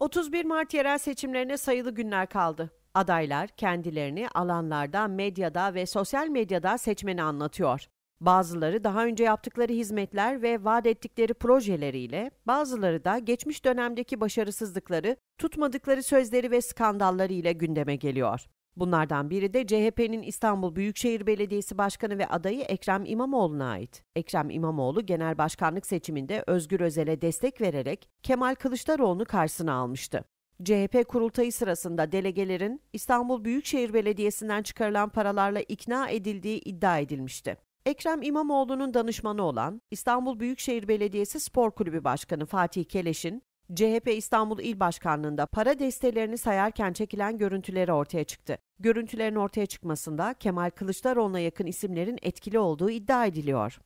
31 Mart yerel seçimlerine sayılı günler kaldı. Adaylar kendilerini alanlarda, medyada ve sosyal medyada seçmeni anlatıyor. Bazıları daha önce yaptıkları hizmetler ve vaat ettikleri projeleriyle, bazıları da geçmiş dönemdeki başarısızlıkları, tutmadıkları sözleri ve skandalları ile gündeme geliyor. Bunlardan biri de CHP'nin İstanbul Büyükşehir Belediyesi Başkanı ve adayı Ekrem İmamoğlu'na ait. Ekrem İmamoğlu genel başkanlık seçiminde Özgür Özel'e destek vererek Kemal Kılıçdaroğlu'nu karşısına almıştı. CHP kurultayı sırasında delegelerin İstanbul Büyükşehir Belediyesi'nden çıkarılan paralarla ikna edildiği iddia edilmişti. Ekrem İmamoğlu'nun danışmanı olan İstanbul Büyükşehir Belediyesi Spor Kulübü Başkanı Fatih Keleş'in CHP İstanbul İl Başkanlığı'nda para destelerini sayarken çekilen görüntüleri ortaya çıktı. Görüntülerin ortaya çıkmasında Kemal Kılıçdaroğlu'na yakın isimlerin etkili olduğu iddia ediliyor.